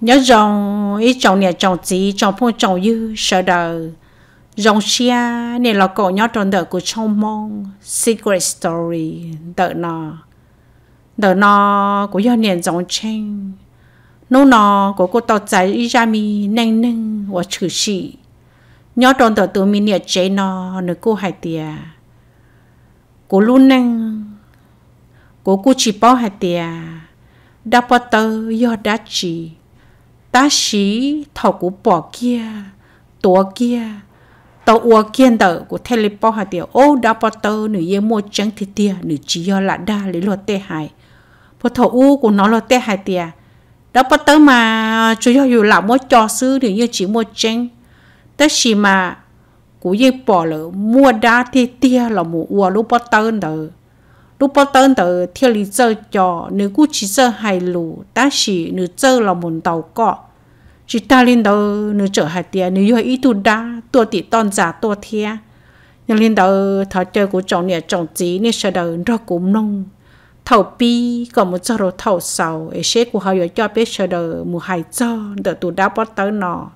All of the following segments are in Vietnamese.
nhớ rồng ý chồng nè chồng gì chồng phong chồng dư sợ đời dòng xia nè là cổ nhớ tròn đời của trong mong secret story đời nọ đời nọ của do nè dòng chen nô nọ của cô tao trái ý ra mi neng neng và chữ sĩ nhớ tròn đời tôi mi nè chế nọ nữa cô hai tia cô luôn neng cô cô chỉ bảo hai tia đã bắt tớ do đã chỉ ta sĩ thầu của bỏ kia tổ kia tàu ua kiên tờ của thê lê bó hà tiểu ô đá bó tơ nữ yên mua chẳng thịt tìa nữ chỉ do lạ đa lý luật tê hài bó thầu u của nó luật tê hài tìa đó bó tơ mà chú do dù là mua cho sư nữ yên chỉ mua chẳng ta xì mà của yên bỏ lỡ mua đá thịt tìa là mua ua lô bó tơ nữa lúc bắt đầu từ thiết lý cho cho nếu cũng chỉ cho hai lù ta chỉ nếu sợ là muốn đầu cọ chỉ ta lên đầu nếu trở hai tiền nếu yêu ý tu đa tua tỷ tôn giả tua thea nhưng lên đầu thọ chơi của chồng nhà chồng chỉ nên sợ đầu ra cũng nông thầu pi còn một chỗ rồi thầu sầu ấy sẽ của họ cho biết sợ đầu mùa hai cho đợi tu đa bắt đầu nọ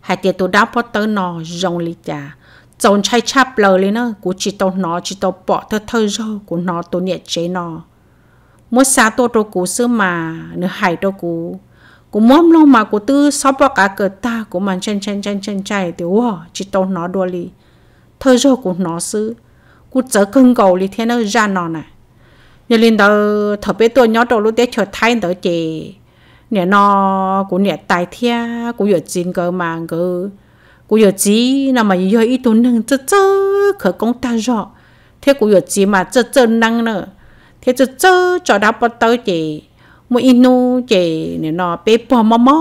hai tiền tu đa bắt đầu nọ rong lý trà chồng trai chạp lờ lên nó của chỉ tao nó chỉ tao bỏ thơ thơ rô của nó tôi nhẹ chế nó mua xa tôi tôi cú xưa mà nửa hải tôi cú cú móm lâu mà cú tư sáu bao cả cờ ta của màn chen chen chen chen chạy thì wow chỉ tao nó đua li thơ rô của nó xứ cú chở cưng cầu li thế nó ra nó nè nhà linh đó thở bé tôi nhớ đâu lúc đấy chờ thay đỡ chị nhà nó của nhà tài thia của nhà chín cơ mà cơ cô giờ chỉ là mà giờ ít tuần năng chớ chớ khởi công ta rõ thế cô giờ chỉ mà chớ chớ năng nữa thế chớ chớ cho đáp bắt tới chị một inu chị nè nó bé bò mò mò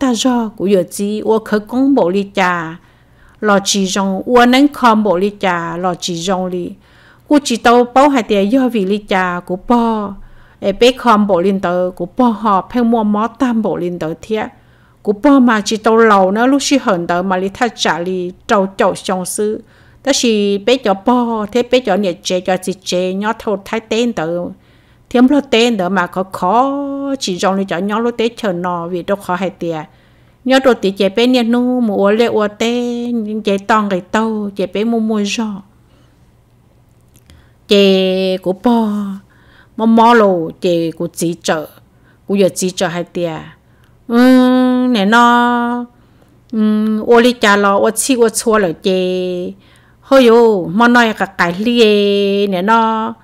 ta rõ cô giờ chỉ ô khởi công bộ đi cha lò chỉ rong ô năng khom bộ đi cha lò chỉ rong đi cô chỉ tàu bao hai tiền do vì đi cha của bò bé khom bộ lên tờ của bò họ phải mua mó tam bộ lên tờ thiệt cú bò mà chỉ tàu lầu nó lúc xí hận tới mà lý thắt trả lý trâu chậu xong sư đó là bé cho bò thế bé cho nhiệt chế cho chị chế nhỏ thâu thái tên tới thêm lo tên đó mà có khó chỉ dòng lý cho nhỏ lo tế chờ nọ vì đâu khó hay tiệt nhỏ đồ tí chế bé nhiệt nu mua lệ ua tê chế toàn cái tàu chế bé mua mua giò chế cú bò mà mò lô chế cú chỉ trợ cú giờ chỉ trợ hay tiệt ừ nè nó um ô li cha lo ô chi ô chua lo chê hôi yo mà nói cả cái li nè nó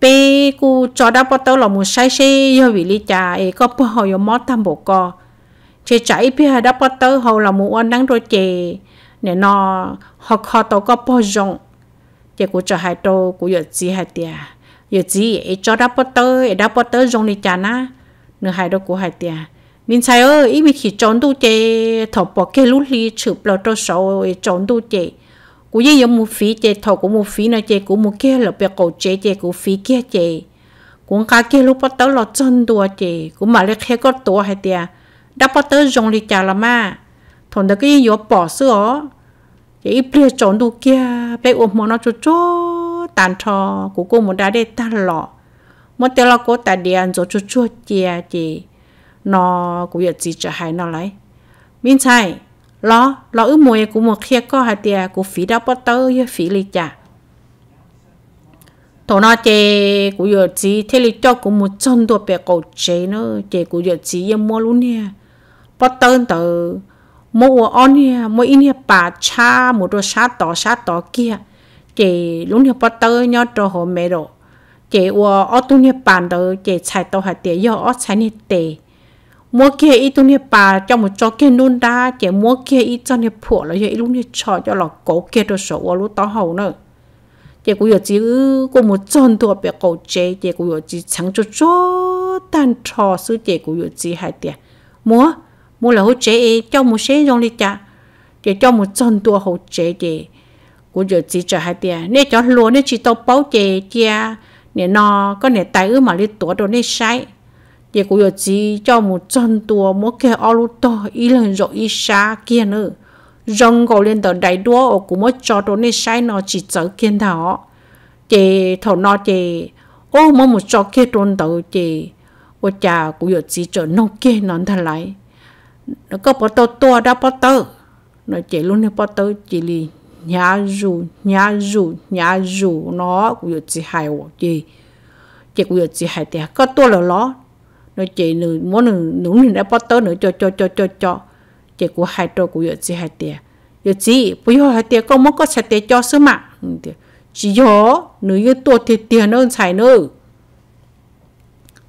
bé cô cho đã bắt đầu là muốn sai sai yo vì li cha ấy có bao nhiêu yo mót tam bộ co chê chạy bé đã bắt đầu hầu là muốn ăn nắng rồi chê nè nó học khó tao có bao rộng chê cô cho hai tô cô giờ gì hai tia giờ gì ấy cho đã bắt đầu ấy đã bắt đầu dùng li cha na nửa hai đôi cô hai tia mình sai ơi ý mình chỉ chọn đồ chơi thọ bỏ cái lũ li chụp lọ cho sổ chọn đồ chơi cú gì giống một phí chơi thọ của một phí nào chơi của một kia lọ biết cổ chơi chơi của phí kia chơi cũng cả kia lúc bắt đầu lọ chân đồ chơi cũng mà lấy khe có tổ hay tiệt đã bắt đầu dùng li chả là mà thằng đó cái gì bỏ sữa cái ý bia chọn đồ kia bé ôm món nó cho cho tàn thọ của cô muốn đã để tan lọ một tiếng là cô ta đi ăn rồi cho cho chơi chơi nó cũng giờ chỉ cho hai nó lấy mình sai lo lo ước mùi của một kia có hai tia của phí đáp bắt tớ với phí lý chả thổ nó chê của giờ chỉ thế lý cho của một chân đồ bè cầu chế nó chê của giờ chỉ em mua luôn nha, bắt tớ tớ mua on nha, mua in nè bà cha một đồ sát tỏ sát tỏ kia chê luôn nha bắt tớ nhớ cho họ mẹ rồi chê ở tu nha bàn tớ chê chạy tàu hai tia giờ ở chạy nha tề mua kia ít tu nhiệt bà cho một cho kia nôn đa chỉ mua kia ít cho nhiệt phụ là vậy lúc nhiệt trò cho lọ cổ kia đồ số, ở lúc tao hầu nữa chỉ cũng chỉ có một chân thua bị cổ chế chỉ cũng chỉ chẳng cho cho tan trò sự chỉ cũng chỉ hai tiền mua mua là hỗ chế cho một xe trong đi chả chỉ cho một chân thua hỗ chế chỉ cũng chỉ cho hai tiền nếu cho lúa nếu chỉ tao báo chế chia nếu nó có nè tài ư mà đi tổ đồ nè sai 也古有只叫母真多，莫看奥鲁多一人肉一杀见呢。rong gò lên tờ đầy đua ở cũng mới cho đồ này sai nó chỉ chở kiên thảo chị thầu nó chị ô mà một cho kia trôn tàu chị ô cha cũng giờ chỉ chở nông kia nó thật lại nó có bao tàu to đã bao tàu nó chị luôn này bao tàu chị lì nhà dù nhà dù nó cũng giờ chỉ hài hộ gì, chị cũng giờ chỉ hài tiền có to là nó nó chị nữ muốn nữ nữ nữ đã bắt tới nữ cho cho cho cho cho chị của hai trâu của vợ chị hai tiền, vợ chị bây giờ hai tiền con muốn có sạch tia cho sớm mà chỉ có nửa như tua thì tiền nó xài nữa,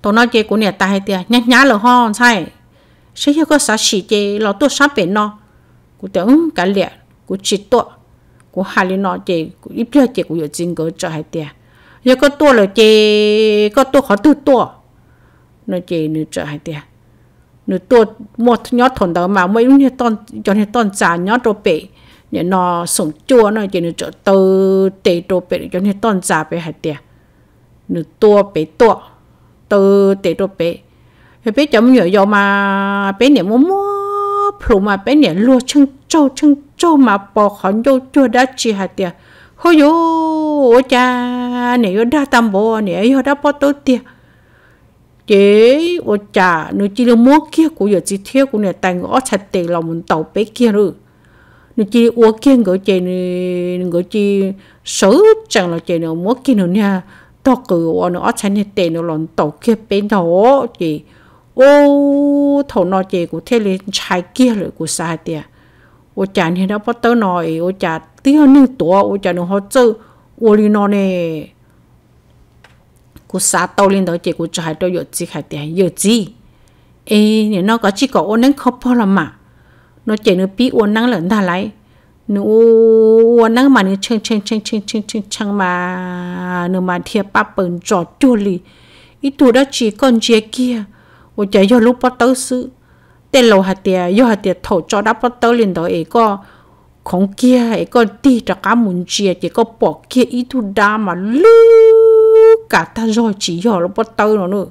tôi nói chị của nhà ta hai tiền nhá nhá là ho xài sẽ có sao chỉ chị lo tua sáng bên nó của tưởng cả lẹ của chỉ tua của hai lý nó chị của ít chơi chị của vợ chị có cho hai tiền, giờ có tua là chị có tua khó tư nó chỉ nó trở hay tiền nó tua một nhót thốn đó mà mấy như con cho nên con già nhót đồ bể nhớ nó sống chua nó chỉ nó trở từ tệ đồ bể cho nên con già bể hay tiền nó tua bể tua từ tệ đồ bể thì bé chấm nhớ do mà bé niệm mua mua phụ mà bé niệm lúa chân châu chân châu mà bỏ khẩn vô chua đã chỉ hay tiền hôi yo cha nè yo đã tam bò nè yo đã bỏ tốt tiền chế ô chả nó chỉ là mua kia của giờ chỉ thiếu của này, tài ngõ chặt tiền lòng mình tàu bé kia rồi nó chỉ ô kia người ngõ này người chỉ xấu chẳng là chế nào mua kia nữa nha to cử ô nó chặt nhà tiền nó lòng tàu kia bên đó chị ô thầu nó chế của thế lên chạy kia rồi của sai tiền ô chả thì nó bắt tới nói ô chả tiếng nương tuổi ô chả nó họ chơi ô li nó nè cú sa tàu lên đó chỉ cú cho hai đôi chỉ hai tiền giờ gì ê nếu nó có chỉ có ôn năng khóc bao mà nó chỉ nó bị ôn năng lớn thà lại nó ôn năng mà nó chăng chăng chăng chăng chăng chăng chăng mà nó mà thiệp bắp bẩn trò chua lì ít tuổi đó chỉ còn chia kia ôi trời giờ lúc bắt tới sự tên lâu hạt tiền giờ hạt tiền thổ cho đã bắt tới lên đó ấy có không kia ấy có đi cho cá muốn chia chỉ có bỏ kia ít tuổi đó mà lưu cả ta rồi chỉ giờ nó bắt tao nó nữa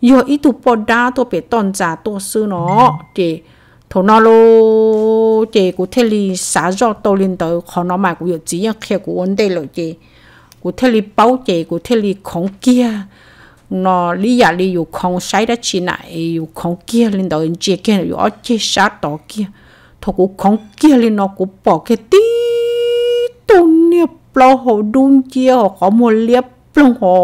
giờ ít tụ bỏ đá tôi bị tôn giả tôi sư nó chị thổ nó lô chị của thế li xả do tôi lên tới khó nó mà của giờ chỉ nhắc khe của vấn đề rồi chị của thế li báo chị của thế li không kia nó lý giả lý dù không sai đã chỉ này dù không kia lên tới chị kia dù ở chị xả đó kia thổ của không kia lên nó cũng bỏ cái tí tôn nghiệp lo họ đun chia họ có một liếp plong ho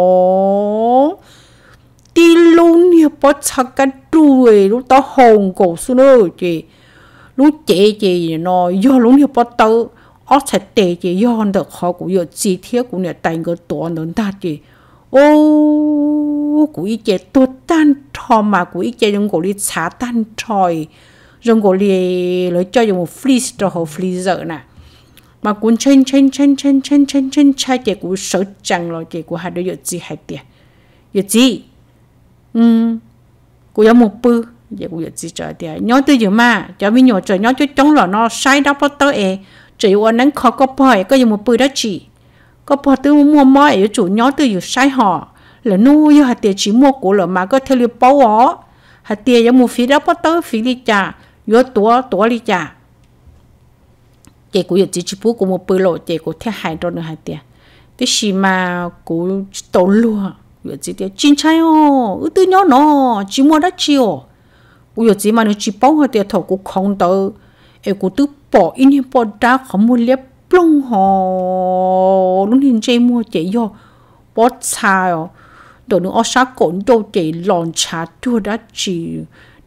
ti luôn hiệp bó chắc cả đuôi lúc tao hồng cổ xuống nữa chị lúc chế chị nó do luôn hiệp bó tao ở sẽ tệ chị họ cũng giờ chi thiết cũng nhà tài người tổ lớn ta ô của ý chế tan trò mà của ý chế dùng cổ đi tan tròi dùng cổ đi lấy cho dùng một freeze cho họ freezer nè mà cuốn chen chen chen chen chen chen chen chai cái cú sổ chẳng lo cái cú hai đứa gì hai tiền giờ gì um cú có một bự giờ cú giờ gì trời tiền nhớ từ giờ mà cho mình nhớ trời nhớ cho chống lo nó sai đó bắt tới e chỉ ở nắng khó có phải có giờ một bự đó chỉ có phải tôi mua mỏ ở chủ nhớ từ giờ sai họ là giờ hạt tiền chỉ mua cú là mà có thể liệu bao ó hạt tiền giờ một phí đó bắt tới phí đi trả giờ tua tua đi trả chị cũng chỉ chỉ bố của một bữa lộ chị cũng theo hai trăm nữa hai tiền thế gì mà cũng tổ lúa giờ chỉ tiền chín chai ô ư tư nhỏ nó chỉ mua đã chiều giờ chỉ mà nó chỉ bao hơi tiền thầu cũng không tới em cũng tự bỏ in em bỏ ra không mua liếp plong hồ luôn hiện chơi mua chị vô bỏ xài đồ nó ở sát cổng đồ chị lòn chả chưa đã chiều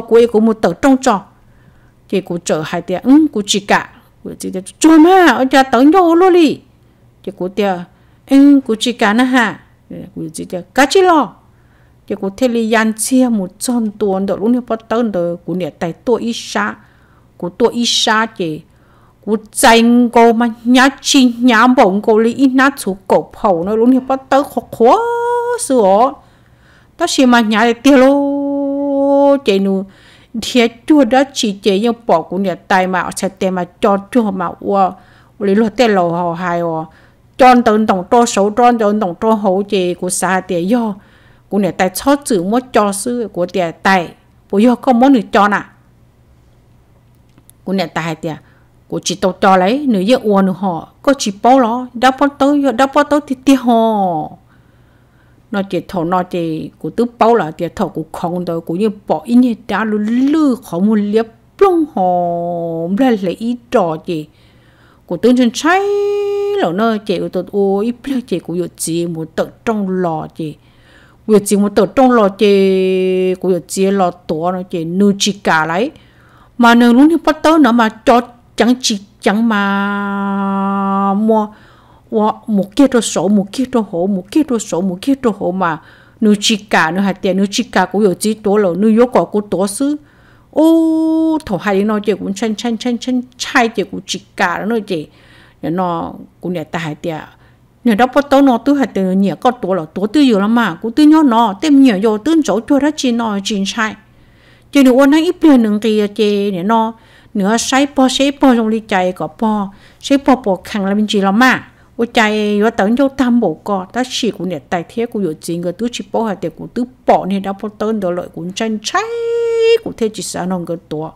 có cuối của một tờ trong trò thì cụ trở hai tiền ừ cụ chỉ cả cụ chỉ tiền chua mà ở nhà tớ nhô luôn đi thì cụ tiền ừ cụ chỉ cả nè ha cụ chỉ tiền cá chỉ lo thì cụ thế li yan chia một trăm tuần đó luôn thì bắt tớ đó cụ nè tại tôi ít xa cụ tôi ít xa thì cụ tranh cô mà nhá chi nhá bổng cô li nát chú cổ phẩu nó luôn thì bắt tớ khó khó sửa đó mà nhá để tiêu luôn ô chị nu thế chua đó chị chị nhau bỏ cũng nhà tay mà sẽ tay mà cho chua mà ô lý lo tay lầu họ hai ô cho tận tổng to số cho tận tổng to hậu chị của xa tiền yo của nhà tay cho chữ mất cho sư của tiền tay bây giờ có muốn được cho nè của nhà tay tiền của chị tàu cho lấy nửa giờ uo nửa họ có chị bao lo đã bao tới đã bao tới thì tiền họ nó chỉ thầu nó chỉ của tứ bao là chỉ thầu của không đó của như bỏ in như đã lú lư không muốn liệp plong hòm ra lấy ít trò chỉ của tương chân cháy là nó chỉ của tôi ô ít plong chỉ của yếu chỉ một tờ trong lò chỉ yếu chỉ một tờ trong lò chỉ của yếu chỉ lò tổ nó chỉ nuôi chỉ cả lấy mà nếu lúc như bắt tớ nó mà cho chẳng chỉ chẳng mà mua 我冇記到手，冇記到好，冇記到手，冇記到好嘛。你自家你係點？你自家股有幾多咯？你如果股多時，哦，頭係你攞隻股趁趁趁趁猜隻股自家咯，隻人攞股嚟大係點？你 đó bắt đầu nó tôi hay từ nhiều có tổ là tổ tư nhiều mà cũng tư nhau nó tem nhiều vô tư chỗ tôi đã chỉ nó chỉ sai chỉ được ôn anh ít tiền đừng kia chỉ để nó nữa po sai po trong ly chạy có po sai po po khẳng là mình chỉ lắm mà 我家我等就他某个，他是古年代天古有钱个，都去保下的古都保呢，他不等到来古真拆古天只啥弄个多，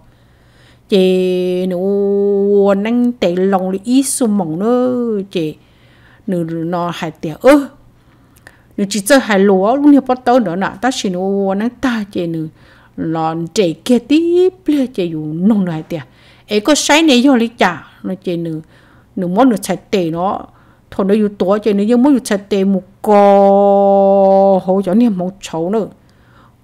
这我能得弄的艺术梦咯，这你那还得呃，你只这还罗路呢不等到那，但是呢我能大这呢，那这个的不这有弄来的，哎个谁呢要你家那这呢，你莫你才得咯。thôi nó yêu tuổi, cho nên nhưng mỗi yêu chặt tệ một cò hỗ cho nên một chỗ nữa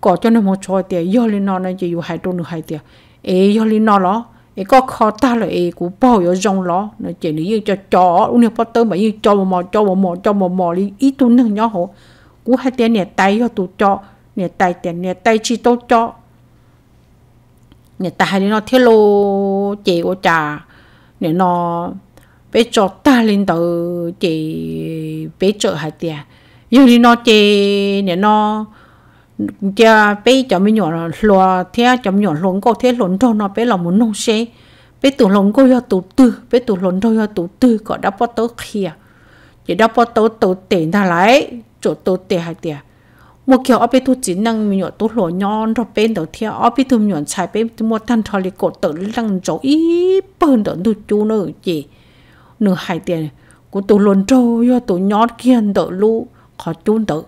cò cho nên một chỗ tệ yêu lên nó nó chỉ yêu hai tuần nữa hai tệ ê yêu lên nó đó ê có khó ta là ê cũng bao giờ rong nó nó chỉ nếu như cho chó uống nước tới mà như cho một mò cho một mò cho một mò đi ít tuần nữa nhỏ hổ cũng hai tệ nè tay cho tụ cho nè tay tệ nè tay chỉ tốt cho nè tay nó thiết lô chè của trà nè nó bé cho ta lên tờ chị bé chợ hai tiền yêu đi nó chị nè nó cha bé cho mình nhỏ lo thế cho mình nhỏ lốn cô thế lốn cho nó bé là muốn nông xe bé tủ lốn cô cho tủ tư bé tủ lốn cho cho tủ tư có đã bắt tớ kia chỉ đã bắt tớ tớ tiền ra lại chỗ tớ tiền hai tiền một kiểu ở bên tôi chỉ năng mình nhỏ tốt lộn nhon rồi bên đầu theo ở bên tôi nhỏ chạy bên tôi mua thanh thò lì cột tự năng chỗ ít bơn đầu tôi chú nữa chị nửa hải tiền của tụ luôn trâu yo tụ nhót kiên tụ lũ khó chun tụ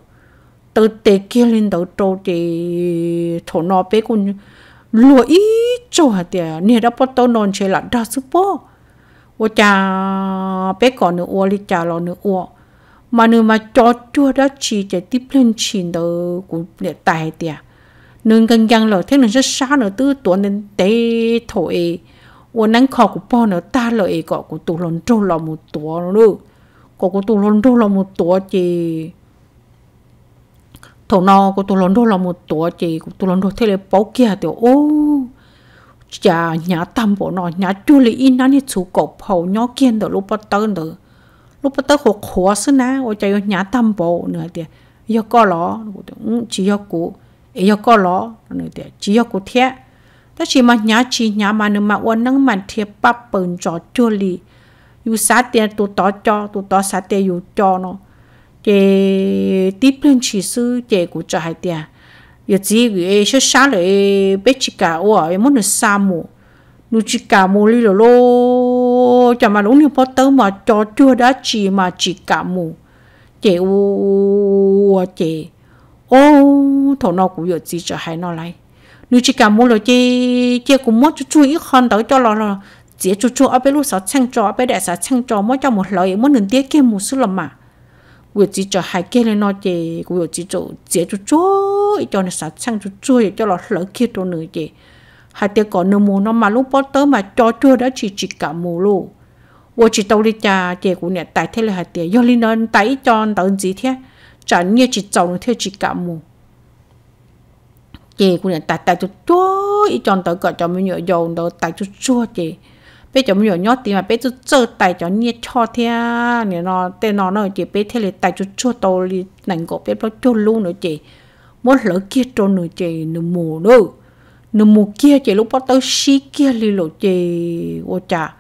tụ tê kia lên tụ trâu thì thổ nó bé con lúa ý trâu hạt tiền nè đã bắt tao nôn chơi là đa số bố ô cha bé con nửa ô đi cha lo nửa ô mà nửa mà cho chua đã chỉ chạy tiếp lên chỉ tụ cũng để tài tiền nương gần gần rồi thế nên rất xa nữa tư tuần đến tây thổi 我能考古包呢，大了一个古杜龙州那么多了，古古杜龙州那么多的，头脑古杜龙州那么多的，古杜龙州这里包起来的哦，家伢担保呢，伢就里因那里出狗跑，伢见的路不等的，路不等好 khó 是呢，我就要伢担保那的，要搞了，嗯，只要古，也要搞了，那的只要古天。ta chỉ mà nhá chỉ nhá mà nữa mà uốn nâng mà thiệp bắp bẩn cho chua lì dù sát tiền tụ tỏ cho tụ tỏ sát tiền dù cho nó chế tiếp lên chỉ sư chế của cho hai tiền giờ chỉ cái số sát lại bé chỉ cả ủa em muốn được xa mù nu chỉ cả mù lì rồi lô cho mà đúng như bó tớ mà cho chua đã chỉ mà chỉ cả mù chế ủa chế ô thổ nó cũng giờ chỉ cho hai nó lại nếu chỉ cả mua rồi chỉ chỉ cũng mua chút chút ít hơn tới cho lo lo chỉ chút chút ở bên lúc sáu chăng cho ở bên đại sáu chăng cho mỗi cho một lời mỗi lần tiếc kia một số lắm mà vừa chỉ cho hai kia lên nói chỉ vừa chỉ cho chỉ chút chút cho nó sáu chăng chút chút cho lo lỡ kia đồ nữa chỉ hai tiếc còn nửa mù nó mà lúc bắt tới mà cho chưa đã chỉ chỉ cả mù luôn vừa chỉ tàu đi cha chỉ cũng nè tại thế là hai tiếc do linh nó tại cho tàu gì thế chẳng như chỉ trồng thế chỉ cả mù chị cũng nhận tại tại chút chúa ý chọn tới gọi cho mình nhớ dầu đó tại chút chúa chị bây giờ mình nhớ nhót thì mà bây giờ chơi tại cho nhiệt cho thế nè nó tên nó nói chị bây thế là tại chút chúa tôi đi nành cổ bây bao chúa luôn nữa chị muốn lỡ kia trôn nữa chị nửa mù nữa nửa mù kia chị lúc bắt tới xí kia đi lộ chị ô chà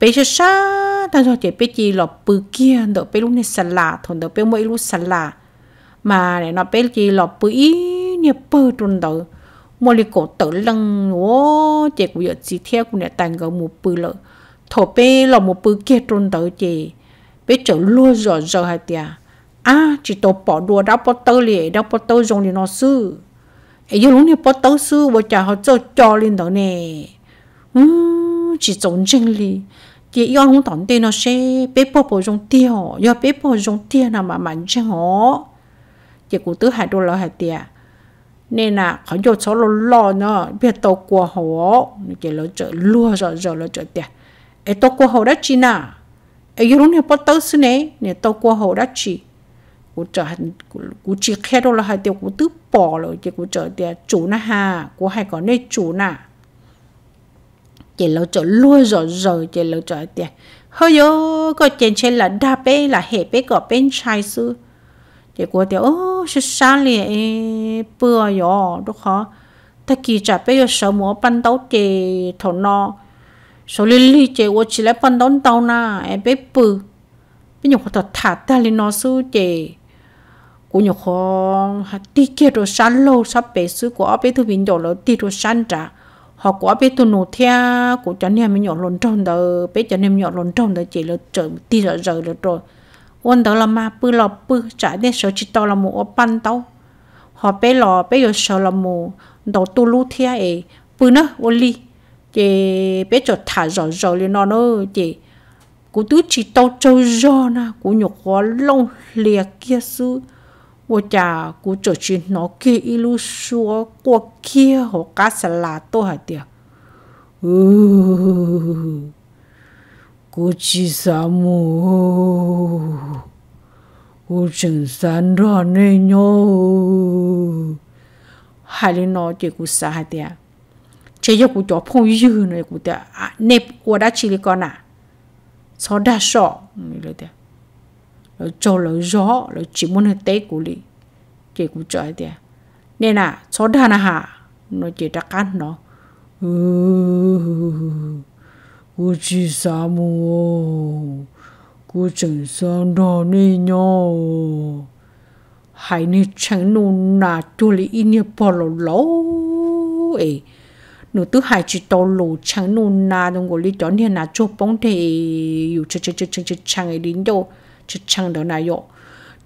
bây giờ xa ta rồi chị bây chị lọ bự kia đợi bây lúc này sả, lạ thằng đợi bây mỗi lúc sả, lạ mà để nó bây chị lọ bự ít nè bơ trôn đầu mò lì cổ tử lăng ô chị cũng giờ chỉ theo cũng nè tàn gỡ một bự lợ thổ bê là một bự kia trôn đầu chị bé trở lua rồi giờ hai tia à chỉ tổ bỏ đùa đau bỏ tơ lì đau bỏ tơ dùng lì nó sư ấy giờ lúc nè bỏ tơ sư bỏ chả họ cho cho lên đó nè ừ chỉ trốn chân lì chị yêu không tỏn tên nó sẽ bé bỏ bỏ dùng tiêu do bé bỏ dùng tiêu nào mà mạnh chân họ chị cũng tứ hai đô la hai tia nên là khó cho số lo lo nó biết tàu qua hồ cái lỡ chợ lúa rồi rồi lỡ chợ tiền ấy tàu qua hồ đã chi nà ấy yêu này bắt tàu xí này này tàu qua hồ đã chi cú chợ cú chỉ khe đó là hai tiêu cú tứ bỏ rồi cái cú chợ tiền chủ na ha cú hay có nơi chủ na cái lỡ chợ lúa rồi rồi cái lỡ chợ tiền hơi yo có chuyện trên là đa bé là hệ bé có bên trái xưa thì cô thì ô sẽ sáng liền bữa yo đúng không ta kỳ trả bây giờ sợ mua bánh tấu thì thổ số lý lý chị chỉ lấy bánh tấu tàu na em bé bây giờ cô thả ta lên nó su chị cô nhớ khó đi đồ sáng lâu sắp bé su của ở bé thứ bình đồ lâu đi đồ sáng trả họ của bé tôi nổ thea của cho nên mình nhỏ lồn trong đó bé cho nên nhỏ lồn trong đó chỉ là trời đi rồi rồi rồi ôn đó là mà bự lọ bự trả đến số chỉ to là mù ở ban họ bé lọ bé giờ sợ là mù đầu tu lu thia ấy bự nữa ôn li chị bé cho thả rõ rõ lên nó nữa chị cú tứ chỉ tao trâu rõ na cú nhục hóa lông lìa kia sư wo cha cú trở chỉ nó kia ilu xua qua kia họ cá sả là tôi hả tiệt ừ Gucci Samu U chừng sán rõ nê nhô Hai lý nó chế cụ xa hai tìa Chế cho cụ cho phong dư nè cụ tìa à, Nếp ua đã chỉ lý con à Sao đã sọ Nghĩ lời tìa Lời cho lời rõ Lời chỉ muốn hơi tế cụ lý Chế cụ chó hai tìa Nên à Sao đã nà ha, Nó chế đã cắt nó Ừ cô chỉ xa mù cô chẳng sang đó nè nhò hãy chẳng nụ nà chua lì bỏ lò lò ấy nụ tư chỉ tàu lù chẳng nụ nà đồng gồ đó nè nà chua bóng thề yu chà chà chà chà chẳng ấy đến đâu chẳng đó nà yọ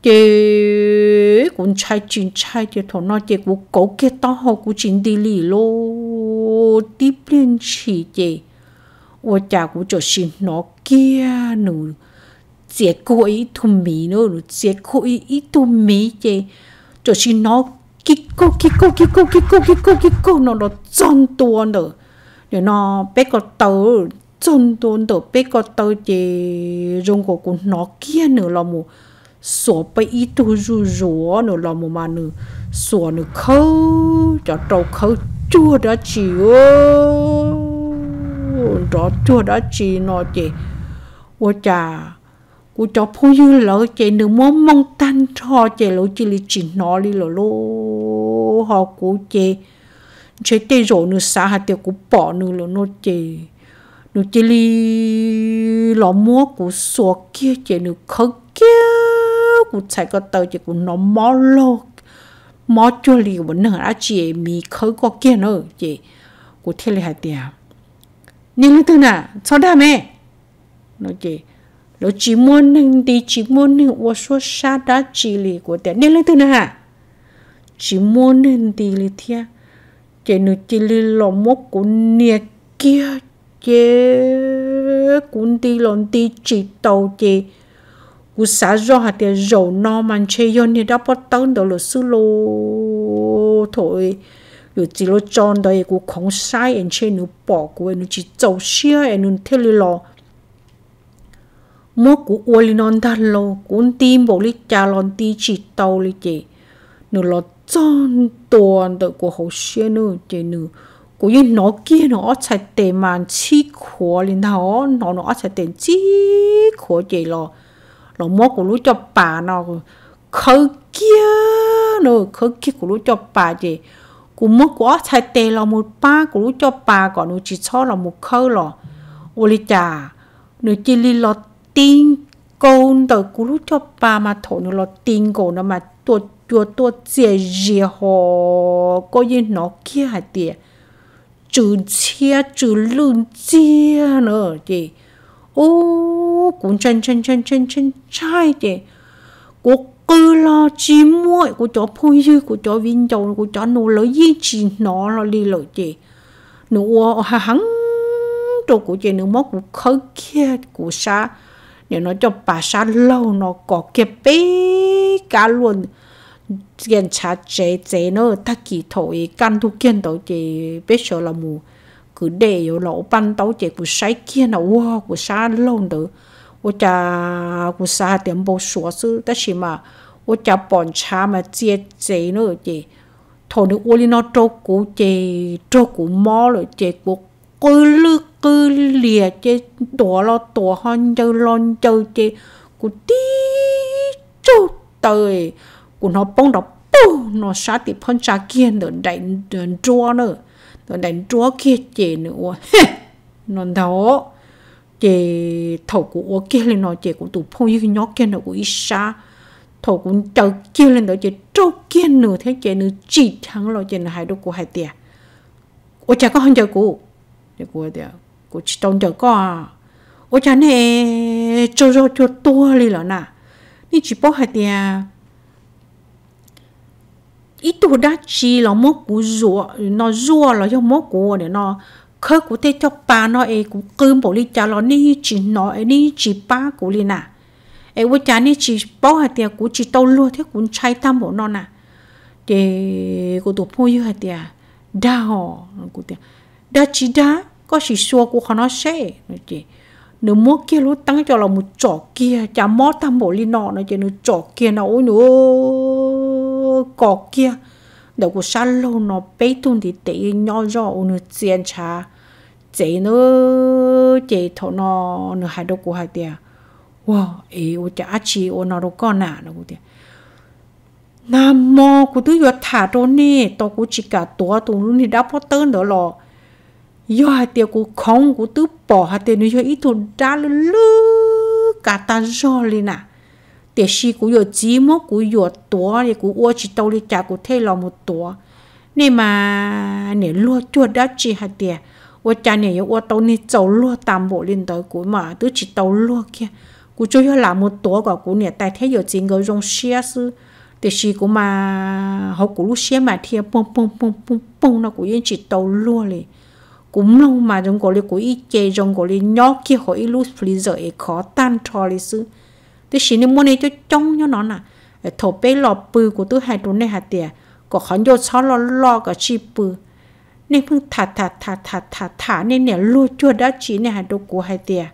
chế cũng chạy chín chạy thì thôi nói chế cũng cố kết tao họ cũng chín đi lì lô tiếp liên chỉ chế 我家姑就是那家奴，结果一头米呢，结果一一头米的，就是那结果结果结果结果结果结果那那真多呢，然后别个头真多的，别个头的中国姑那家奴了么？sổ bây ý tu rù rùa nửa lò mù mà nửa sổ nửa khâu cho trâu khâu chua đã chịu rõ chua đó chỉ nó chỉ ô chà cô cho phụ dư lỡ chị nữ mong mong tan cho chị lỡ chị lì chỉ nó lì lỡ lô họ cô chị chế tê rồi nữ xa hạ tiêu cô bỏ nữ lỡ nó chị nữ chị lì lỡ mua cô xua kia chị nữ khớ kia cô chạy có tờ chị cô nó mó lô mó chua lì của nữ hả chị mì khớ có kia nữa chị cô thiết lì hạ tiêu à? nhưng nó thương à cho đam mẹ nó chỉ nó chỉ muốn nên đi chỉ muốn nên ô số xa đã chỉ lì của tiền nên lấy thương à chỉ muốn nên đi lì thia chỉ nó chỉ lì lò mốc của nia kia chỉ cũng đi lòn đi chỉ tàu chỉ cú xã do hạt tiền dầu no chơi yon thì đã bắt tao đầu luật sư thôi 有只路装到一股空晒，而且侬包过，侬去走些，侬贴里咯。mỗi cú ô li non ta lo cuốn tim bộ li cha lon ti chỉ tàu li chị nửa lo tròn toàn tự của hồ xe nửa chị nửa cú như nó kia nó chạy tề màn chi khó li nó nó nó chạy tề chi khó chị lo lo mỗi cú lúc cho bà nó khơi kia nửa khơi kia cú lúc cho bà chị cú mất của chạy tê là một ba cú lúc cho ba gọi nó chỉ cho là một khơi lò ô lì chà nó chỉ lì lò tin con tờ cú lúc cho ba mà thổ nó lò tin cổ nó mà tua tua tua chè gì họ có gì nó kia hả tiệt chữ chia chữ lươn chia nữa chị ô cũng chân chân chân chân chân trai chị cuộc cứ lo chi muội của chó phui dư của chó vin chầu của chó nô lỡ gì chỉ nó là đi lỡ chị nó ô hà hắn chỗ của chị nó móc của khơi kia của xa để nó cho bà xa lâu nó có kẹp bé cả luôn kiểm tra chế chế nó ta kỳ thổi căn thu kiện tàu chị biết sợ là mù cứ để rồi lỗ ban tàu chị của sai kia nó wow của xa lâu nữa 我家我啥点不说是，但是嘛，我家本茶嘛接济了的，头的屋里那照顾的照顾猫了，结果狗了狗裂的多了多很久了久的，我滴就对，我那帮到不，那啥的碰茶见的人人捉呢，人捉给的呢，我嘿，难道？chị thầu của kia lên nó chị cũng tụ phong như nhỏ kia nó của isa thầu cũng chờ kia lên đó chị trâu kia nửa thế chị nửa chỉ thắng lo chị nửa hai đứa của hai tia ô chả có hơn chờ cũ để của tia của chỉ trong chờ có à ô chả nè cho cho cho to đi là nà ni chỉ bỏ hai tia ít tuổi đã chỉ là mốt của rùa nó rùa là do mốt của để nó khơ của tê cho ba nó ấy cũng cơm bộ đi cha lo ní chỉ nó ấy ní chỉ ba của liền à ấy với cha ní chỉ bao hạt tiền của chỉ tao luôn thế cũng chạy tam bộ nó nà để của tổ phu như hạt tiền đa họ của tiền đa chỉ đa có chỉ xua của họ nó sẽ chị nếu mua kia lúc tăng cho là một chỗ kia cha mót tam bộ liền nọ nó chỉ nó chỗ kia nó ôi nữa cỏ kia đầu của sa lô nó bê tông thì tệ nhỏ rõ nó tiền cha chế nó chế thọ nó nó hai đầu của hai tiền wow ấy ô cha chị ô nó đâu có nà nó cũng tiền nam mô của tôi vừa thả trôi nè tao của chỉ cả tuổi tụi nó đi đáp bắt tên đó lò do hai tiền của không của tôi bỏ hai tiền nó cho ít thôn ra lư cả ta do lên à để xí cú yo chỉ mô cú yo tua để cú ô chỉ tàu để trả cú thay lòng một tua nên mà nè lúa chua đã chỉ hạt tiền ô cha nè yo tàu nè tàu lúa tạm bộ lên tới cú mà tứ chỉ tàu lúa kia cú cho yo làm một tua cả cú nè tại thế yo chỉ người dùng xe sư để xí cú mà họ cú lúc xe mà thiệt bông bông bông bông bông nó cú yên chỉ tàu lúa liền cũng lâu mà trong cổ lì của ít chê trong cổ lì nhỏ kia khỏi lúc freezer ấy khó tan trò lì sư tôi xin nên mua này cho trông cho nó nè thổ bê lò bự của tôi hai đứa này hạt tiền có khán vô sáu lò lò cả chi bự nên phương thả thả thả thả thả thả nên nè lô chua đã chỉ nè hạt đồ của hai tiền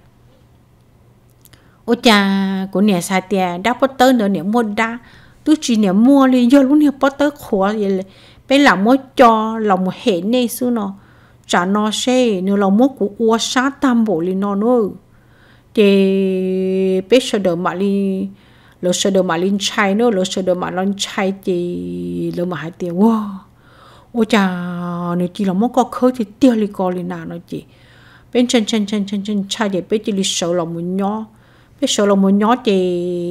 ô cha của nè sai tiền đã bắt tớ nữa nè mua đã tôi chỉ nè mua liền vô lúc nè bắt tớ khổ vậy là bây là mua cho là mua hệ này xưa nó trả nó xe nếu là mua của uo sát tam bộ liền nó nữa thì bây giờ đồ mà li lo sơ đồ mà linh chai nữa, lo sơ đồ mà linh chai thì lo mà hai tiền wow ô cha nếu chỉ là muốn có khơi thì tiêu li coi li nào nó chỉ bên chân chân chân chân chân chai thì bây giờ lịch sử là muốn nhỏ biết sầu là muốn nhỏ thì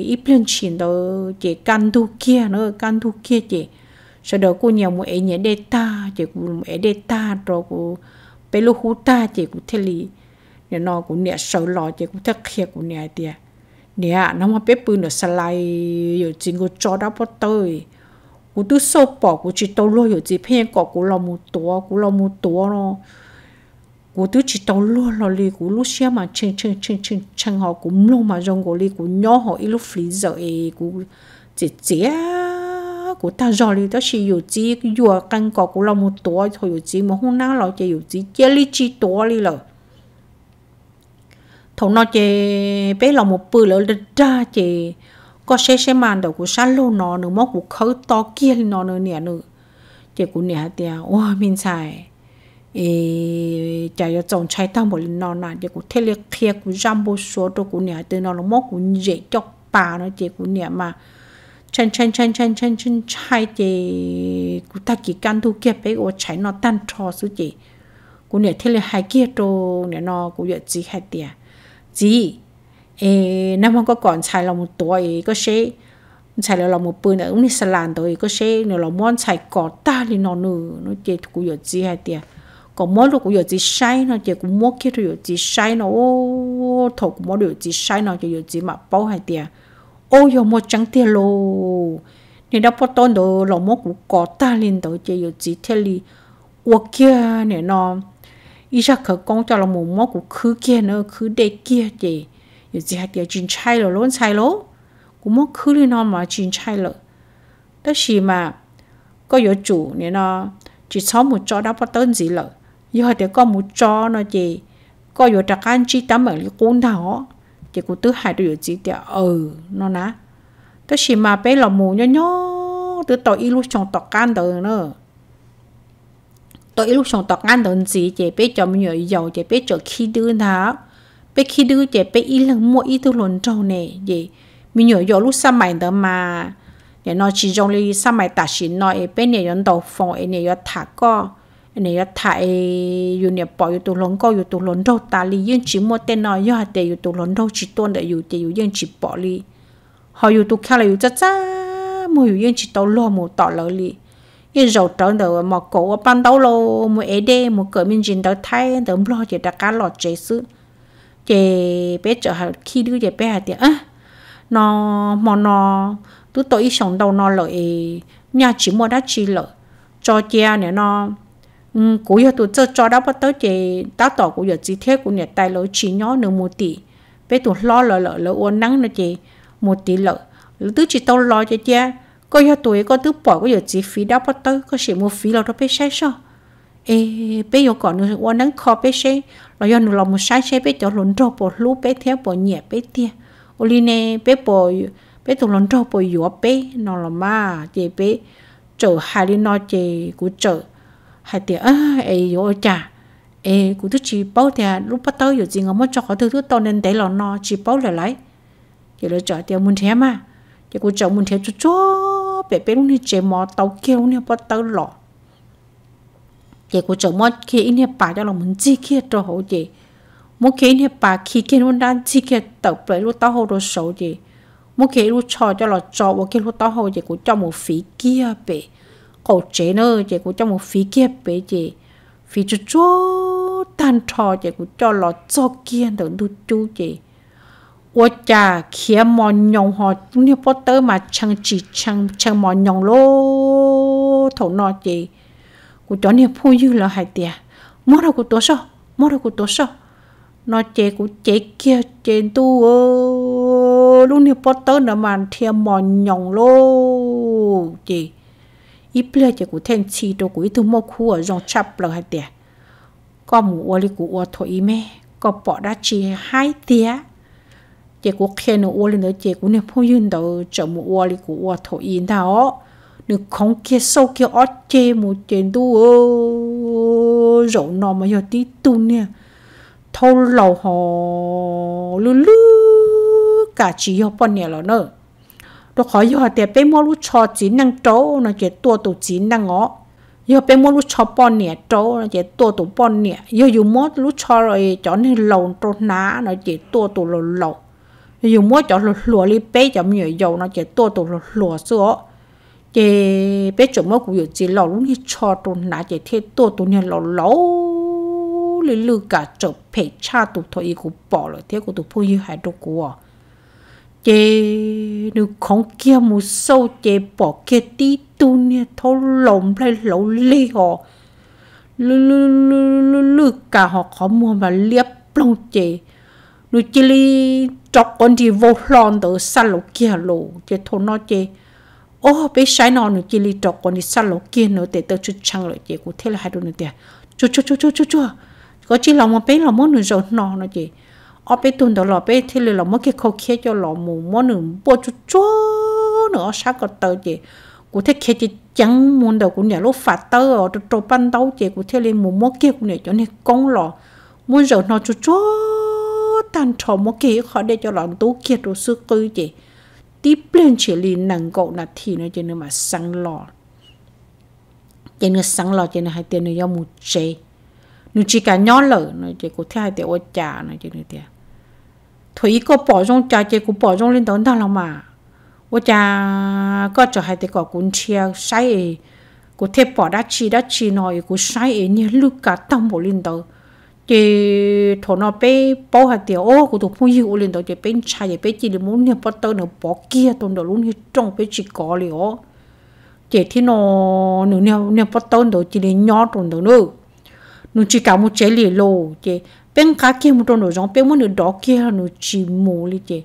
ít lên chuyện đó chỉ can thu kia nữa can thu kia chỉ sơ đồ cô nhiều một ấy nhớ đê ta chỉ cũng ấy đê ta rồi cô bé lô hú ta chỉ cũng thế li เนี่ยนอกูเนี่ยสลอเจกูทักเคียกูเนี่ยเตียเนี่ยน้องมาเป๊ปืนเนสไลอยู่จริงกูจอดับปเตยกูตู้โซปอกูจิตโตลอยู่จีเพียงกอกูลอมูตัวกูลอมูตัวเนาะกูตู้จิตโตลลอลีกูลูเชียมาเชิงเชิงเชิงเชิงเชิงหอกูลงมาจงกูลีกูย่อหออีลูฟรีเซอเอกูจีเจียกูตาจอลีต้องชิอยู่จีอยู่กันกอกูลอมูตัวถอยู่จีมองห้องน้าเราจะอยู่จีเจลิจีตัวลีเลย thầu nó chè bé lòng một bự lỡ ra chè có xe xe màn đầu của sát lô nó nữa móc của khấu to kia nó nữa nè nữa chè của nè tiệt ôi mình xài ê chả cho chồng chạy tao một lần nó nè chè của thế liệt kia của jambo số đồ của nè từ nó nó móc của dễ cho bà nó chè của nè mà chân chân chân chân chân chân chạy chè của ta chỉ căn thu kia bé của chạy nó tan trò xứ chè của nè thế liệt hai kia đồ nè nó của vợ chị hai tiệt gì ê năm hôm có còn chạy là một tuổi có xe chạy là một bữa nữa cũng sẽ làm tôi có xe nữa là muốn chạy có ta thì nó nữa nó chỉ cũng giờ gì hay tiền còn mỗi lúc cũng giờ chỉ sai nó chỉ cũng mỗi khi rồi chỉ sai nó ô thổ cũng được chỉ sai nó chỉ giờ chỉ mà bao hay tiền ô giờ một trắng tiền lô nên đã bắt tôn đồ là mỗi cũng có ta lên tới chỉ giờ chỉ thế li ô kia này nó ý ra khởi con cho là một món của kia nữa khứ đây kia gì giờ gì hạt chín chay rồi luôn chay lố cũng món khứ đi nó mà chín chay rồi đó xì mà có yếu chủ nên chỉ sáu một cho đã bắt tên gì lợ giờ hạt có một cho nó gì có yếu đặc ăn chi tám ở lý cuốn đó chỉ cũng tứ hai đứa gì tiền ừ nó ná đó xì mà bé là mù nhỏ nhỏ tứ tàu ít lúc trong can đời nữa tôi lúc xong tọt ngăn đón gì chỉ biết cho mình nhảy dầu chỉ biết cho khi đưa nó biết khi đưa chỉ biết ít lần mua ít thứ lớn trâu nè gì mình nhảy dầu lúc sao mày đó mà nhà nó chỉ trong ly sao mày ta xin nó ấy bên này nó đầu phòng ấy này nó thả co này nó thả ấy dù nhà bỏ dù tụ co dù tụ lớn trâu ta ly nhưng chỉ mua tên nó do hạt để dù tụ trâu chỉ tuôn để dù để dù nhưng chỉ bỏ ly họ dù tụ khai là dù chắc chắc mua dù nhưng chỉ tao lo mua tỏ lỡ ly 一肉长的嘛狗搬到了，么一点么革命军到太，都不老就大家老结束，这别就还气流就别还点啊，nó mà nó tôi tôi sống đầu nó lợi nhà chỉ mua đã chỉ lợi cho cha nè nó ừ, cũng giờ tôi cho cho đó bắt tới chế tao tỏ cũng giờ chỉ thế cũng nhà tài lợi chỉ nhỏ nửa một tỷ bé tôi lo lợi lợi lợi uốn nắng nữa chị một tỷ lợi tôi chỉ tao lo cho cha có do tuổi có tứ bỏ có giờ chỉ phí đau bắt tới có sự mua phí là đó bé sai sao ê bé giờ còn nữa quan nắng khó bé sai là do lòng một sai sai bé cho lộn trâu bỏ lú bé theo bỏ nhẹ bé tia ô oli nè bé bỏ bé tụ lộn trâu bỏ yếu bé nó là mà chị bé chở hai đi nói chị cũng chở hai tia à ê yo cha ê cũng thứ chỉ bao tia lúc bắt tới giờ chỉ ngắm cho có thứ thứ to nên để lọ nó chỉ bao lại lại chị lựa chọn tia muốn thế mà thì cô cháu muốn thế cho cho bé bé lúc này chế mò tàu kêu nè bắt tàu lọ thì cô cháu mò kia in nè bà cho là muốn chi kia cho hậu gì mỗi khi nè bà khi kia nó đang chi kia tàu bé lúc tàu hậu rồi sầu gì mỗi khi lúc cho cho là cho mỗi khi lúc tàu hậu thì cô cho một phí kia bé cậu chế nữa thì cô cho một phí kia bé gì phí cho cho tan trò thì cô cho là cho kia đỡ đu chú gì 我家看毛娘哈，你不得嘛长几长长毛娘咯，头脑的，我叫你朋友了还的，摸了我多少，摸了我多少，nó chế của chế kia chế tu lúc này bắt tới là màn thêm mò nhỏng lô ít bây giờ của thêm chi đồ của ít thứ mô khu ở chắp là hai có mù ô lý ô thổi mê có bỏ đá chi hai tiếng chị của khen nó uo lên chị của nè phụ yên đầu chồng một uo đi của uo yên đó nếu không kia sâu kia ót chê một chuyện tu ơ rổ nó mà giờ nè thâu lầu họ lư lư cả chỉ họ bọn nè là nơ đó khỏi giờ tiệp bé mua lúc cho chỉ năng nó chỉ tua tụ chỉ năng ngõ giờ bé mua lúc cho nè trấu nó chỉ tua tụ bọn nè giờ dù mua lúc rồi cho nên lầu trấu ná nó chỉ tua tụ lầu dù mua cho lụa lụa li bé cho nhiều dầu nó chỉ to tụ lụa lụa sữa chỉ bé chỗ mua cũng chỉ lò lúc như cho tụ nã chỉ thế tua tụ nhà lò lẩu li lư cả chỗ phải cha tụ thôi cũng bỏ rồi thế của tụ phụ như hai đồ của chỉ nếu không kia một sâu chỉ bỏ kia tí tu nhà thâu lồng lại lẩu li họ lư lư lư lư cả họ khó mua mà liếp lông chỉ nu chỉ li chọc con gì vô lon tới sa lô kia lô chỉ thôi nó chỉ ô bé sai nó nu chỉ li chọc con đi sa lô kia nữa để tới chút chăng rồi chỉ cụ thế là hai đôi nữa tiền chú chú chú chú chú chú có chỉ lòng mà bé lòng muốn nữa rồi nó nó chỉ ở bé tuần đó là bé thế là lòng muốn cái khâu kia cho lòng mù muốn nữa bố chú chú nữa sao cái tới chỉ cụ thế kia chỉ chẳng muốn đâu cũng nhà lúc phát tới ở trong ban đầu chỉ cụ thế là mù muốn kia cụ nhà cho nên con lò muốn rồi nó chú chú tan trò một kỳ khó để cho lòng tú kiệt đồ sư cư chế tí bên chỉ lì nặng gỗ là thì nó chỉ nữa mà sáng lò chỉ nữa sáng lò chỉ nữa hai tiền nữa do một chế nó chỉ cả nhỏ lở nó chỉ có theo hai tiền ô trà nó chỉ nữa tiền thủy có bỏ trong trà chế có bỏ trong lên tốn thằng lòng mà ô trà có cho hai tiền có cuốn chia sai có thể bỏ đá chi đá chi nói có sai ấy như lúc cả tâm bộ lên tốn chị thổ nó bé bỏ hạt tiểu ô của tụi phong hiệu lên đó chị bên chai chị bé chị đi muốn nhập bắt tơ nó bỏ kia tồn đó luôn hết trong bé chị có liệu chị thì nó nếu nếu nếu bắt tơ đó chị đi nhỏ tồn đó nữa nó chỉ cả một chế lì lô chị bên cá kia một tồn đó giống bên một nửa đó kia nó chỉ mù lì chị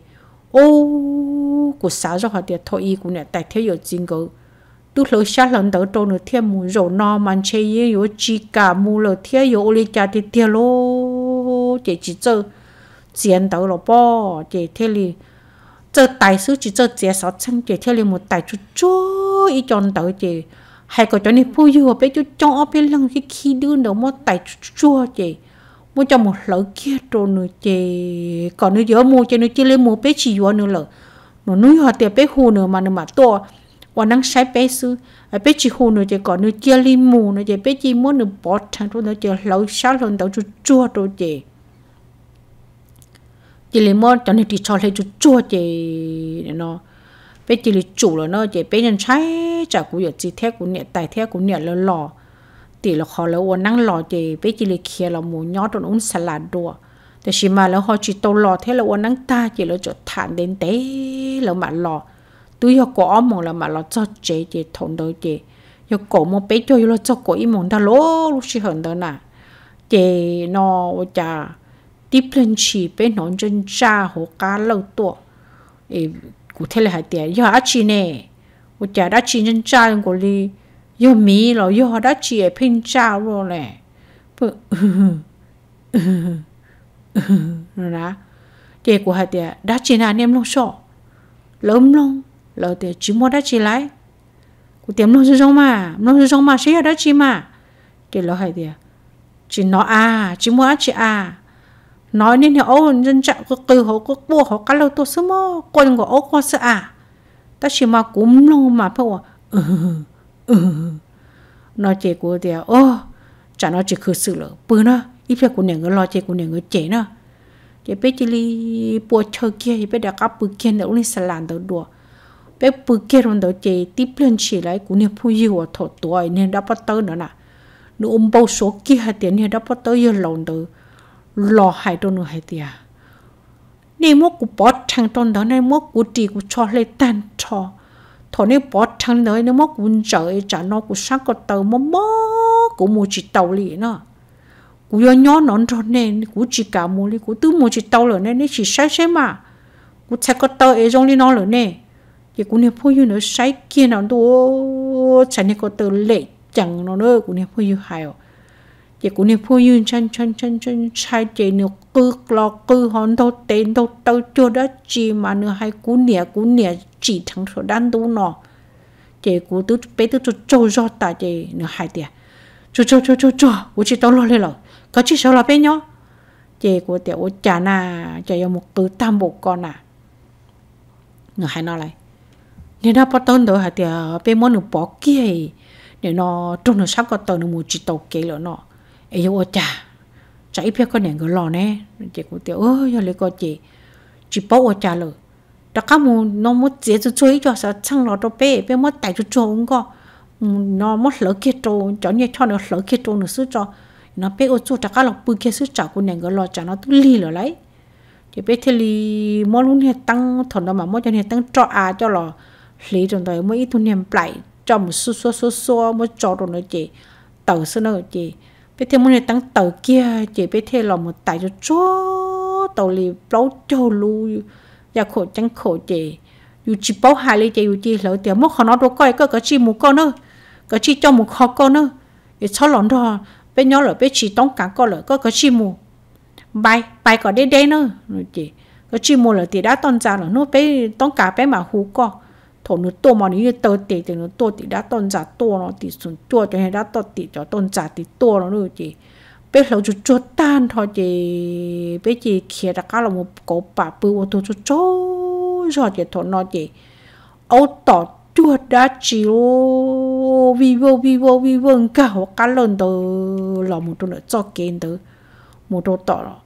ô của sao cho hạt tiểu thôi y của nè tại theo giờ chính cơ tu lo xa lần đầu trâu nữa thiên mù rổ no man chê yếu yếu chi cả mù lờ thiên yếu ô lì chà thì thiên lô chỉ chỉ chơ chiến đấu lô bò chỉ thiên lì chơ đại sư chỉ chơ chế sáu chân chỉ thiên lì một đại chú chú ý chọn đấu chỉ hay cái chỗ này phu yếu bé chú chọn ở bên lăng khi khi đưa đầu một đại chú chú chỉ mua cho một lỡ kia trâu nữa chỉ còn nữa giữa mua cho nữa chỉ lên mua bé chỉ yếu nữa lỡ nó nuôi họ tiệp bé hù nữa mà nữa mà to วันนั้นใช้เป๊ซูเป๊จีฮูนูจะก่อนนูเจลิมูนูจะเป๊จีม้วนนูบอดทางตัวนูจะเราชาลนตัวจุจัวตัวเจจีลิมอนตอนนี้ติชอเลยจุจัวเจเนาะ เป๊จีลิจูแล้วเนาะเจเป๊ยันใช้จากกูอยากจีแท้กูเนี่ยตายแท้กูเนี่ยแล้วหล่อตีละครแล้ววันนั่งหล่อเจเป๊จีลิเคลียร์เราหมูยอดตัวอุ้นสลัดดัวแต่ชิมาแล้วฮอจิโตหล่อเท่แล้ววันนั่งตาเจเราจดฐานเด่นเต้แล้วมาหล่อ tôi yêu có mong là mà lo cho chế chế thôn đó chế yêu có mong bé cho yêu lo cho có ý mong ta lố lúc xí hận đó nè chế nó chả tiếp lên chỉ bé nó chân cha hồ cá lâu tuổi ấy cụ thể là hai tiền yêu hát chi nè ô chả đã chi chân cha của đi yêu mỹ rồi yêu đã chỉ pin cha rồi nè bự rồi đó chế của hai tiền đã chi nà nem long sọ lớn long lỡ thì chỉ mua đã chỉ lại cô tiệm nó rong mà nó rong mà sẽ ở đã chỉ mà thì lỡ hay thì chỉ nó à chỉ mua chỉ à nói nên thì ô dân chợ có từ họ có bua họ cá lâu tôi sớm mơ quên của ô qua sợ à ta chỉ mà cúm luôn mà phải ừ ừ, ừ, ừ, ừ. nó chỉ của thì ô chả nó chỉ khử sự lỡ bự nó ít phải của nàng người lo chỉ của nàng người chế nó chỉ biết chỉ li bua chơi kia chỉ biết đặt cặp bự kia nữa lên sàn đùa bé bự kia rồi đó chị tiếp lên chỉ lại cũng nên phụ yêu ở thọ tuổi nên đã bắt tới nữa nè nó ôm bao số kia hai tiền nên đã bắt tới giờ lòng đó lo hai đôi nữa hai tiền nên mua cũng bỏ thằng tôn đó nên mua cũng chỉ cũng cho lấy tan cho thọ nên bỏ thằng đấy nên mua cũng trời trả nó cũng sáng có tờ mò mò cũng mua chỉ tàu lì nữa cú do nhỏ nón rồi nên cú chỉ cả mua đi cú tư mua chỉ tàu rồi nên chỉ sai sai mà cú chắc có tờ ấy giống như nó rồi nên cái cú này phôi nó sai kia nó đua chẳng này có tờ lệ chẳng nó nữa cú này phôi hài ở cái cú này phôi chân chân chân chân sai chế nó cứ lo cứ hòn đâu tên đâu tao cho đó chỉ mà nó hay cú này cú này chỉ thằng số đan đâu nọ, cái cú tứ bé tứ cho trâu do ta chế nó hay tiệt cho cho cho cho cho cú chỉ tao lo lên rồi có chỉ sao là bé nhó chế của tiểu cha na có một cứ tam bộ con à người hay nói lại nên nó bắt đầu hạt thì bé món nó bỏ kia nên nó trong nó sắp có tàu nó mua chỉ tàu kia rồi nó ấy ô cha chạy biết con nè người lo nè chị cũng tiểu ơi giờ lấy con chị chỉ bỏ ô cha rồi đó các mù nó mất dễ cho chơi cho sao chẳng lo đâu bé bé mất tại cho trốn co ừ, nó mất lỡ kia trốn cho nhẹ cho nó lỡ kia trốn nó sứ cho nó bé ô chỗ chắc các lọc bự kia sứ cho con nè người lo cho nó tu li rồi lấy chị bé thì li mỗi lúc này tăng thằng đó mà mỗi cho này tăng cho à cho lò lý trong đời mới ít thu niệm lại trong xô xô xô xô mới cho rồi nữa chị tàu xưa nữa chị bây thêm muốn tăng tàu kia chị bây thêm lòng một tại cho chó tàu lì bao cho lu ra khổ chẳng khổ chị dù chỉ bao hai lý chị dù chỉ lỡ tiền mất họ nói đâu coi có cái chi một con nữa cái chi cho một khó con nữa để cho lòng đó bây nhớ là bây chỉ tông cả con lỡ có cái chi một bay, bay có đây đây nữa chị cái chi một là thì đã tôn ra là nó bây tông cả bé mà hú con thổ nó to mà nếu tớ tỉ thì nó to tỉ đã tôn giả to nó tỉ xuống to cho hay đã to tỉ cho tôn giả tỉ to nó nữa chị bây giờ chú cho tan thôi chị bây chị kia đã cả là một cổ bà bự ô tô cho cho rồi chị thổ nó chị ô tỏ chua đã chỉ ô vi vô vi vô vi vô cả họ cá lớn tớ là một chỗ nữa cho kiến tớ một chỗ tỏ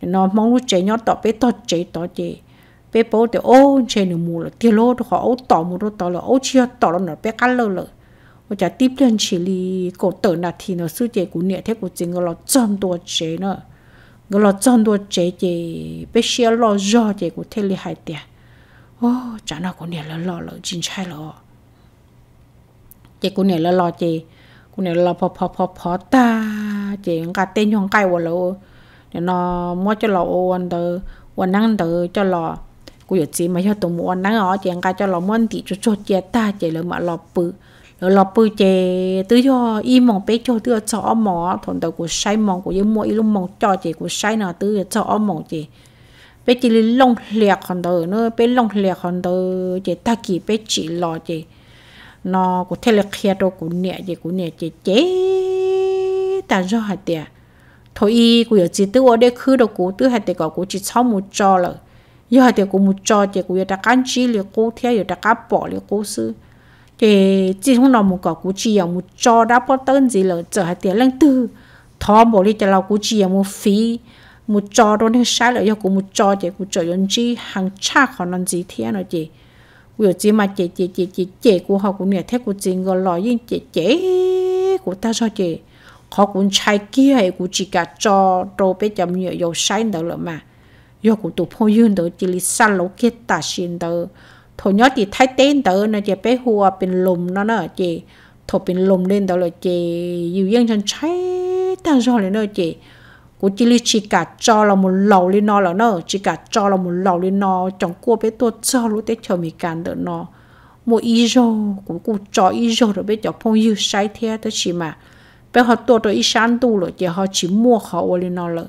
nó mong lúc chế nhỏ tỏ bé tỏ chế tỏ chị bé bố thì ô trên nữa mù là tiêu lô họ ô tỏ mù đó tỏ là ô chia tỏ là nó bé cắt lơ lơ và chả tiếp lên chỉ li cổ tử là thì nó sư chế của nhẹ thế của chính là chọn đồ chế nữa người là chọn đồ chế chế bé xia lo do chế của thế li hai tiền ô trả nào của nhẹ là lo lơ, chính sai lo chế của nhẹ là lo chế của nhẹ là phò phò phò phò ta chế ngà tên nhong cái vào lâu nó mua cho lo ô anh tờ anh năng tờ cho lo กูอยากจีมาชอบตัวมวนนั่งอ๋อเจียงกาจะเรามันติจะชดเจียตาเจเลยมาหลบปือแล้วหลบปือเจตื้อยออีมองเป๊ะจอตื้อจอหมอถนแต่กูใช้มองกูยังมัวอีลุมมองจอเจกูใช้หน่อตื้อจอหมองเจเป๊ะจีลงเหลียกคนเดินเนอะเป๊ะลงเหลียกคนเดินเจตากี่เป๊ะจีรอเจนอกูเทเลเคลียตัวกูเนี่ยเจกูเนี่ยเจเจแต่จอหัดเดีย thôi ý, cô giờ chỉ tự ở đây khứ đồ cũ tự hạt để có cô chỉ sau một trò rồi yêu hạt tiêu cô một cho tiêu cô giờ ta cán chỉ liệu cô theo giờ ta cá bỏ liệu cô sư thì chỉ không nào một cái cô chỉ giờ một cho đã bắt tên gì là giờ hạt tiêu lên từ thọ bỏ đi cho là cô chỉ giờ một phí một cho đó nên sai lại giờ cô một cho tiêu cô cho dân chỉ hàng cha khó năng gì thế nó chị vừa chỉ mà chị chị chị chị chị của họ cũng nhẹ thế của chị ngờ lo yên chị chị của ta cho chị họ cũng chạy kia hay của chị cả cho đồ bây giờ nhựa dầu sai nữa mà yo cũng tụ phong yun đó chỉ li sa lô kia ta xin đó thổ nhớ thì thái tên đó nó chỉ bé hua, bên lùm nó nó chỉ thổ bên lùm lên đó là chỉ yêu yên chân cháy tăng rồi lên nó chỉ của chỉ li chỉ cả cho là một lầu lên nó là nó chỉ cả cho là một lầu lên nó trong cua bé tôi cho lúc tết cho mì càn đó nó một ý rô cũng cũng cho ý rô rồi bé cho phong yêu sai thế đó chỉ mà bé họ tôi tôi ý sáng tu rồi chỉ họ chỉ mua họ lên nó rồi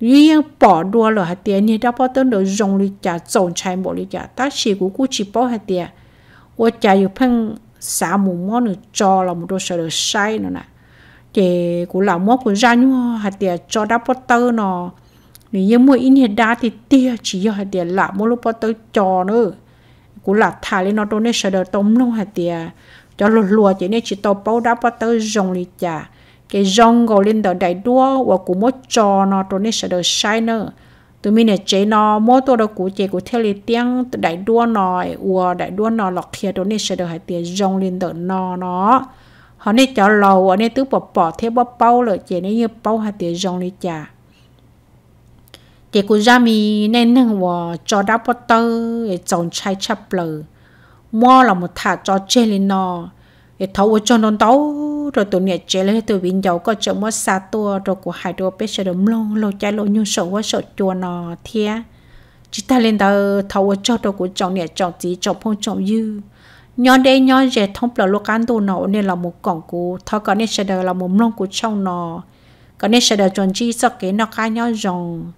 yên bỏ đua lò hạt tiền thì đã bỏ tên đồ dùng lý trả dồn chạy bộ lý trả ta chỉ của cô chỉ bỏ hạt tiền ô trả yêu phân xả mù mò nữa cho là một đồ sợ được sai nữa nè thì của lão mò của ra nhu hạt tiền cho đã bỏ tơ nó nếu như mua in hiện đa thì tia chỉ yêu hạt tiền lão mò lúc bỏ tơ cho nữa của lão thả lên nó đồ này sợ được tôm luôn hạt tiền cho lùa lùa chỉ nên chỉ tàu bao đã bỏ tơ dùng lý trả cái jungle lên đó đại đua và cũng mất cho nó rồi nên sẽ được sai nữa tụi mình chế nó mô tô đó cũng chế của theo lý tiếng đại đua nó và đại đua nó lọc kia rồi nên sẽ được hai tiền rong lên đó nó nó họ nên cho lâu ở nên tứ bỏ bỏ theo bỏ bao rồi chế nên như bao hai tiền rong lên chả chế của gia mi nên nâng và cho đáp bắt tơ để chồng chai chắp lờ mua là một thả cho chế lên nó thì thấu cho nó đâu rồi tụi nè chơi lên tụi bình dầu có chỗ mất xa tua rồi của hai đứa bé sẽ đấm lông lô chạy lô như sợ quá sợ chua nó thia chỉ ta lên tờ thấu cho rồi của chồng nè chồng gì chồng phong chồng dư nhon đây nhon dễ thông là lô can tụ nọ nên là một cổng của thọ có nên sẽ đờ là một lông của trong nọ có nên sẽ được chuẩn chi sợ kế nó cái nhon rồng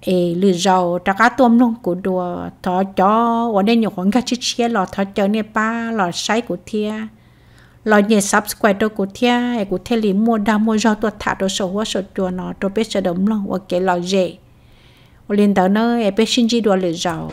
ê lừa rau ta cá tôm lông của đùa thọ cho ở đây nhiều con cá chia chia lọ thọ chờ nè ba lọ sấy của thia lo nhẹ subscribe đâu của thia của thia lý mua đa mua do tôi thả tôi sổ hoa sổ chùa nó tôi biết sẽ đấm lòng ok, cái lo dễ liên tới nơi em biết xin chỉ đồ lựa giàu